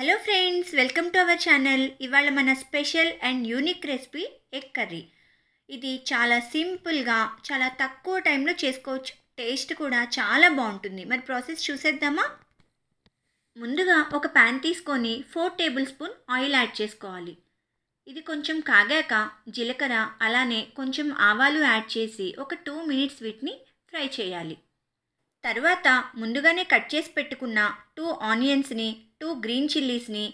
hello friends welcome to our channel ఇవాళ మన special and unique recipe egg curry ఇది చాలా సింపుల్గా చాలా తక్కువ టైంలో చేసుకోవచ్చు టేస్ట్ కూడా చాలా బాగుంటుంది మరి ప్రాసెస్ చూసేద్దామా ముందుగా ఒక ప్యాన్ తీసుకొని four tablespoon oil add చేసుకోవాలి ఇది కొంచెం కాగాక జీలకర్ర అలానే కొంచెం ఆవాలు యాడ్ చేసి ఒక టూ మినిట్స్ వీటిని ఫ్రై చేయాలి తర్వాత ముందుగానే కట్ చేసి పెట్టుకున్న టూ ఆనియన్స్ని టూ గ్రీన్ చిల్లీస్ని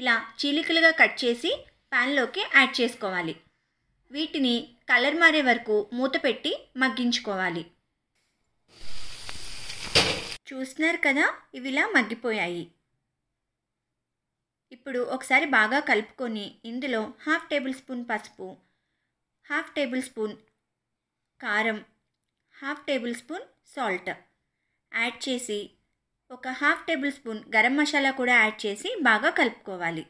ఇలా చీలికలుగా కట్ చేసి ప్యాన్లోకి యాడ్ చేసుకోవాలి వీటిని కలర్ మారే వరకు మూత పెట్టి మగ్గించుకోవాలి చూస్తున్నారు కదా ఇవి ఇలా మగ్గిపోయాయి ఇప్పుడు ఒకసారి బాగా కలుపుకొని ఇందులో హాఫ్ టేబుల్ స్పూన్ పసుపు హాఫ్ టేబుల్ స్పూన్ కారం half tablespoon salt add చేసి ఒక half tablespoon garam masala కూడా యాడ్ చేసి బాగా కలుపుకోవాలి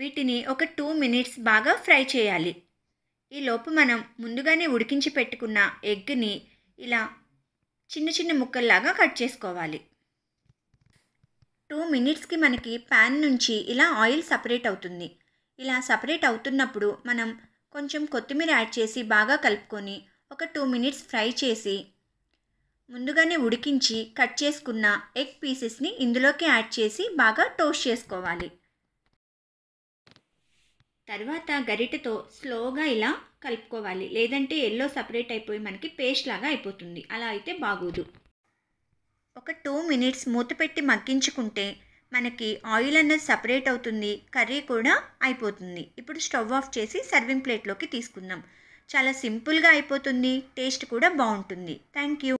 వీటిని ఒక టూ మినిట్స్ బాగా ఫ్రై చేయాలి ఈ లోపు మనం ముందుగానే ఉడికించి పెట్టుకున్న ఎగ్ని ఇలా చిన్న చిన్న ముక్కల్లాగా కట్ చేసుకోవాలి టూ మినిట్స్కి మనకి ప్యాన్ నుంచి ఇలా ఆయిల్ సపరేట్ అవుతుంది ఇలా సపరేట్ అవుతున్నప్పుడు మనం కొంచెం కొత్తిమీర యాడ్ చేసి బాగా కలుపుకొని ఒక టూ మినిట్స్ ఫ్రై చేసి ముందుగానే ఉడికించి కట్ చేసుకున్న ఎగ్ పీసెస్ని ఇందులోకి యాడ్ చేసి బాగా టోస్ట్ చేసుకోవాలి తర్వాత గరిటెతో స్లోగా ఇలా కలుపుకోవాలి లేదంటే ఎల్లో సపరేట్ అయిపోయి మనకి పేస్ట్ లాగా అయిపోతుంది అలా అయితే బాగోదు ఒక టూ మినిట్స్ మూత పెట్టి మగ్గించుకుంటే మనకి ఆయిల్ అనేది సపరేట్ అవుతుంది కర్రీ కూడా అయిపోతుంది ఇప్పుడు స్టవ్ ఆఫ్ చేసి సర్వింగ్ ప్లేట్లోకి తీసుకుందాం చాలా సింపుల్గా అయిపోతుంది టేస్ట్ కూడా బాగుంటుంది థ్యాంక్ యూ